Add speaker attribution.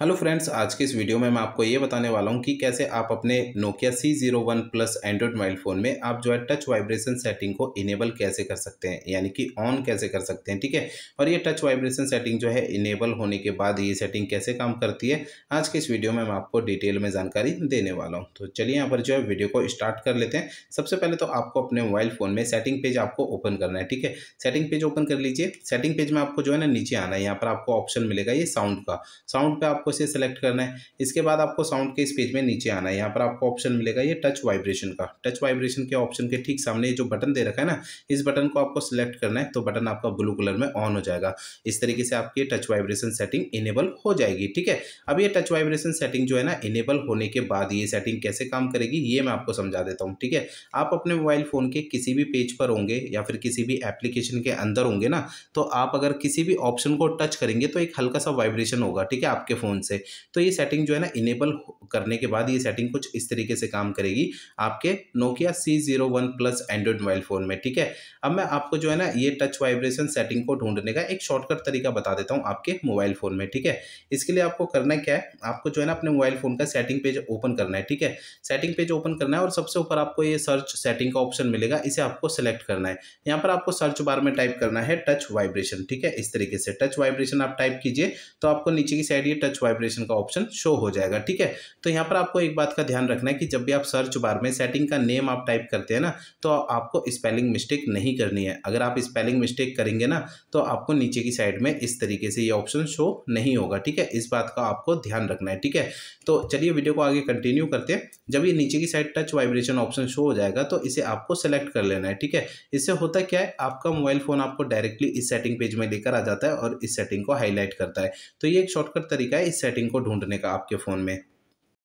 Speaker 1: hello friends आज के इस वीडियो में मैं आपको ये बताने वाला हूँ कि कैसे आप अपने Nokia C zero one plus Android mobile phone में आप जो है टच वाइब्रेशन सेटिंग को इनेबल कैसे कर सकते हैं यानी कि ऑन कैसे कर सकते हैं ठीक है और ये टच वाइब्रेशन सेटिंग जो है इनेबल होने के बाद ये सेटिंग कैसे काम करती है आज के इस वीडियो में मैं आपको डिटेल में जानकारी देने वाला हूँ तो चलिए यहाँ पर जो है वीडियो को स्टार्ट कर लेते हैं सबसे पहले तो आपको अपने मोबाइल फ़ोन में सेटिंग पेज आपको ओपन करना है ठीक है सेटिंग पेज ओपन कर लीजिए सेटिंग पेज में आपको जो है ना नीचे आना है यहाँ पर आपको ऑप्शन मिलेगा ये साउंड का साउंड पर आप आपको इसे सेलेक्ट करना है इसके बाद आपको साउंड के इस पेज में नीचे आना है यहाँ पर आपको ऑप्शन मिलेगा ये टच वाइब्रेशन का टच वाइब्रेशन के ऑप्शन के ठीक सामने जो बटन दे रखा है ना इस बटन को आपको सेलेक्ट करना है तो बटन आपका ब्लू कलर में ऑन हो जाएगा इस तरीके से आपकी टच वाइब्रेशन सेटिंग इनेबल हो जाएगी ठीक है अब ये टच वाइब्रेशन सेटिंग जो है ना इनेबल होने के बाद ये सेटिंग कैसे काम करेगी ये मैं आपको समझा देता हूँ ठीक है आप अपने मोबाइल फ़ोन के किसी भी पेज पर होंगे या फिर किसी भी एप्लीकेशन के अंदर होंगे ना तो आप अगर किसी भी ऑप्शन को टच करेंगे तो एक हल्का सा वाइब्रेशन होगा ठीक है आपके फ़ोन फ़ोन से तो ये सेटिंग जो है ना इनेबल करने के बाद ये सेटिंग कुछ इस तरीके से काम करेगी आपके Nokia C zero one plus Android mobile phone में ठीक है अब मैं आपको जो है ना ये टच वाइब्रेशन सेटिंग को ढूंढने का एक शॉर्टकट तरीका बता देता हूँ आपके मोबाइल फ़ोन में ठीक है इसके लिए आपको करना क्या है आपको जो है ना अपने मोबाइल फ़ोन का सेटिंग पेज ओपन करना है ठीक है सेटिंग पेज ओपन करना है और सबसे ऊपर आपको ये सर्च सेटिंग का ऑप्शन मिलेगा इसे आपको सेलेक्ट करना है यहाँ पर आपको सर्च बार में टाइप करना है टच वाइब्रेशन ठीक है इस तरीके से टच वाइब्रेशन आप टाइप कीजिए तो आपको नीचे की साइड ये टच वाइब्रेशन का ऑप्शन शो हो जाएगा ठीक है तो यहाँ पर आपको एक बात का ध्यान रखना है कि जब भी आप सर्च बार में सेटिंग का नेम आप टाइप करते हैं ना तो आपको स्पेलिंग मिस्टेक नहीं करनी है अगर आप स्पेलिंग मिस्टेक करेंगे ना तो आपको नीचे की साइड में इस तरीके से ये ऑप्शन शो नहीं होगा ठीक है इस बात का आपको ध्यान रखना है ठीक है तो चलिए वीडियो को आगे कंटिन्यू करते हैं जब ये नीचे की side touch vibration option show हो जाएगा तो इसे आपको सेलेक्ट कर लेना है ठीक है इससे होता क्या है आपका मोबाइल फ़ोन आपको डायरेक्टली इस सेटिंग पेज में लेकर आ जाता है और इस सेटिंग को हाईलाइट करता है तो ये एक शॉर्टकट तरीका है इस सेटिंग को ढूंढने का आपके फ़ोन में